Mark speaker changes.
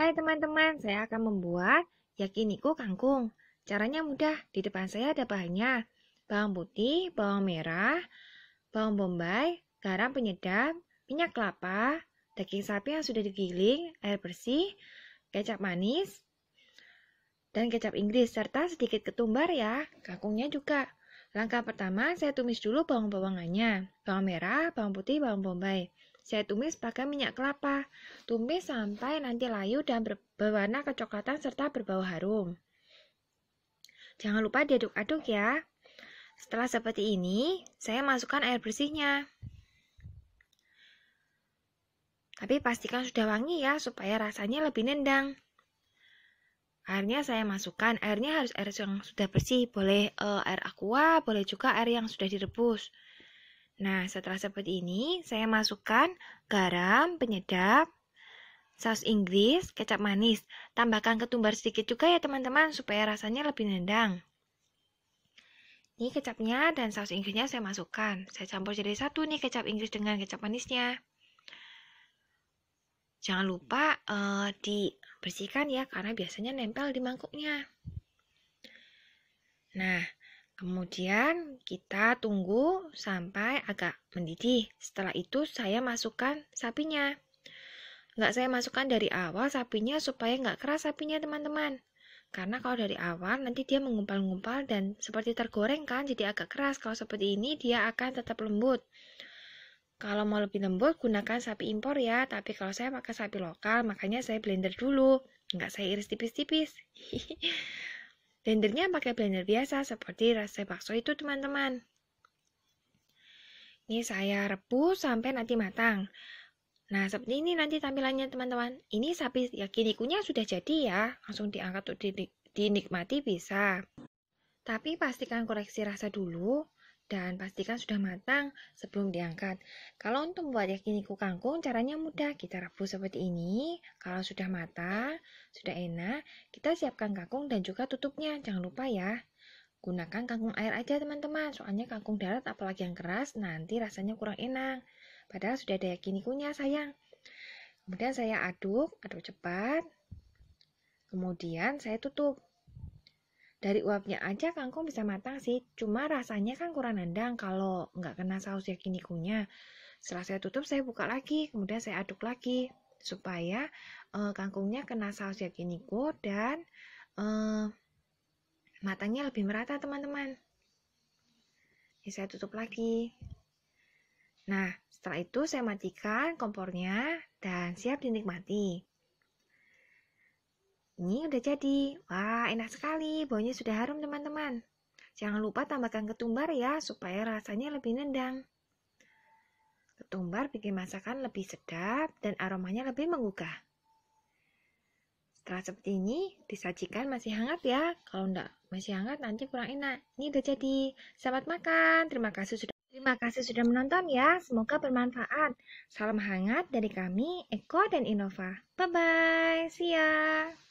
Speaker 1: Hai teman-teman, saya akan membuat yakiniku kangkung. Caranya mudah, di depan saya ada bahannya. Bawang putih, bawang merah, bawang bombay, garam penyedap, minyak kelapa, daging sapi yang sudah digiling, air bersih, kecap manis, dan kecap Inggris, serta sedikit ketumbar ya, kangkungnya juga. Langkah pertama, saya tumis dulu bawang-bawangannya, bawang merah, bawang putih, bawang bombay. Saya tumis pakai minyak kelapa. Tumis sampai nanti layu dan berwarna kecoklatan serta berbau harum. Jangan lupa diaduk-aduk ya. Setelah seperti ini, saya masukkan air bersihnya. Tapi pastikan sudah wangi ya, supaya rasanya lebih nendang. Airnya saya masukkan, airnya harus air yang sudah bersih, boleh uh, air aqua, boleh juga air yang sudah direbus. Nah, setelah seperti ini, saya masukkan garam, penyedap, saus Inggris, kecap manis. Tambahkan ketumbar sedikit juga ya teman-teman, supaya rasanya lebih nendang. Ini kecapnya dan saus Inggrisnya saya masukkan. Saya campur jadi satu nih kecap Inggris dengan kecap manisnya. Jangan lupa uh, dibersihkan ya, karena biasanya nempel di mangkuknya. Nah, Kemudian kita tunggu sampai agak mendidih. Setelah itu saya masukkan sapinya. Nggak saya masukkan dari awal sapinya supaya enggak keras sapinya teman-teman. Karena kalau dari awal nanti dia mengumpal gumpal dan seperti tergoreng kan jadi agak keras. Kalau seperti ini dia akan tetap lembut. Kalau mau lebih lembut gunakan sapi impor ya, tapi kalau saya pakai sapi lokal makanya saya blender dulu. Enggak saya iris tipis-tipis. Blendernya pakai blender biasa seperti rasa bakso itu teman-teman. Ini saya rebus sampai nanti matang. Nah, seperti ini nanti tampilannya teman-teman. Ini sapi yakinikunya sudah jadi ya. Langsung diangkat untuk dinikmati bisa. Tapi pastikan koreksi rasa dulu dan pastikan sudah matang sebelum diangkat. Kalau untuk membuat yakiniku kangkung, caranya mudah. Kita rebus seperti ini. Kalau sudah matang, sudah enak, kita siapkan kangkung dan juga tutupnya. Jangan lupa ya. Gunakan kangkung air aja teman-teman, soalnya kangkung darat apalagi yang keras nanti rasanya kurang enak. Padahal sudah ada yakinikunya sayang. Kemudian saya aduk, aduk cepat. Kemudian saya tutup. Dari uapnya aja kangkung bisa matang sih, cuma rasanya kan kurang nendang kalau nggak kena saus yakinikunya. Setelah saya tutup, saya buka lagi, kemudian saya aduk lagi supaya uh, kangkungnya kena saus yakiniku dan uh, matangnya lebih merata teman-teman. Ya, saya tutup lagi. Nah, setelah itu saya matikan kompornya dan siap dinikmati. Ini udah jadi. Wah, enak sekali. Baunya sudah harum, teman-teman. Jangan lupa tambahkan ketumbar ya, supaya rasanya lebih nendang. Ketumbar bikin masakan lebih sedap dan aromanya lebih menggugah. Setelah seperti ini, disajikan masih hangat ya. Kalau enggak masih hangat, nanti kurang enak. Ini udah jadi. Selamat makan. Terima kasih sudah Terima kasih sudah menonton ya. Semoga bermanfaat. Salam hangat dari kami, Eko dan Innova. Bye-bye. See ya.